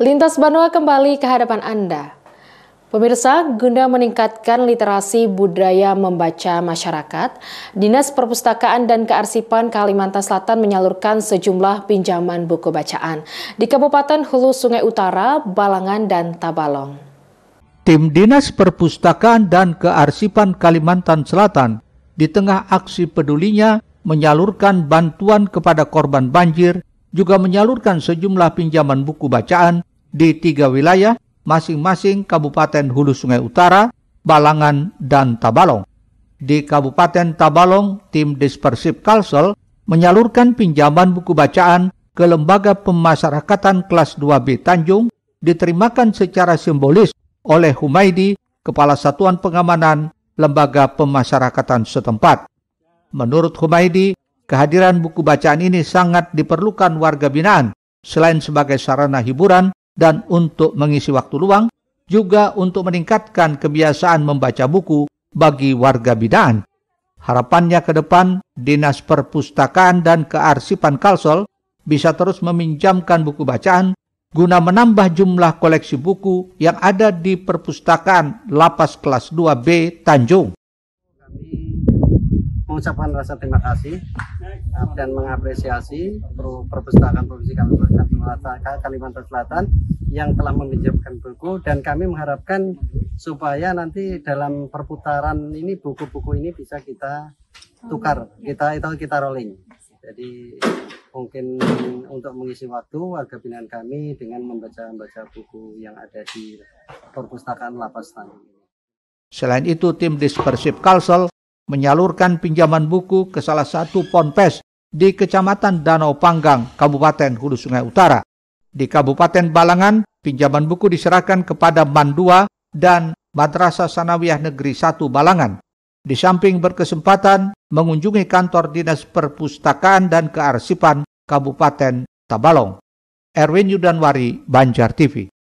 Lintas Banua kembali ke hadapan Anda. Pemirsa, guna meningkatkan literasi budaya membaca masyarakat, Dinas Perpustakaan dan Kearsipan Kalimantan Selatan menyalurkan sejumlah pinjaman buku bacaan di Kabupaten Hulu Sungai Utara, Balangan, dan Tabalong. Tim Dinas Perpustakaan dan Kearsipan Kalimantan Selatan di tengah aksi pedulinya menyalurkan bantuan kepada korban banjir juga menyalurkan sejumlah pinjaman buku bacaan di tiga wilayah, masing-masing Kabupaten Hulu Sungai Utara, Balangan, dan Tabalong. Di Kabupaten Tabalong, tim Dispersif Kalsel menyalurkan pinjaman buku bacaan ke Lembaga Pemasyarakatan Kelas 2B Tanjung diterimakan secara simbolis oleh Humaidi, Kepala Satuan Pengamanan Lembaga Pemasyarakatan setempat. Menurut Humaidi, kehadiran buku bacaan ini sangat diperlukan warga binaan selain sebagai sarana hiburan dan untuk mengisi waktu luang, juga untuk meningkatkan kebiasaan membaca buku bagi warga bidan. Harapannya ke depan, Dinas Perpustakaan dan Kearsipan Kalsel bisa terus meminjamkan buku bacaan guna menambah jumlah koleksi buku yang ada di perpustakaan Lapas Kelas 2B Tanjung. Kami mengucapkan rasa terima kasih dan mengapresiasi perpustakaan Provinsi Kalimantan Selatan yang telah meminjamkan buku dan kami mengharapkan supaya nanti dalam perputaran ini buku-buku ini bisa kita tukar, kita itu kita rolling. Jadi mungkin untuk mengisi waktu warga binaan kami dengan membaca membaca buku yang ada di perpustakaan Lapas tanggung. Selain itu, tim Dispersif Kalsel menyalurkan pinjaman buku ke salah satu ponpes di Kecamatan Danau Panggang, Kabupaten Hulu Sungai Utara. Di Kabupaten Balangan, pinjaman buku diserahkan kepada Mandua dan Madrasah Sanawiyah Negeri 1 Balangan. Di samping berkesempatan mengunjungi kantor Dinas Perpustakaan dan Kearsipan Kabupaten Tabalong. Erwin Yudanwari, Banjar TV.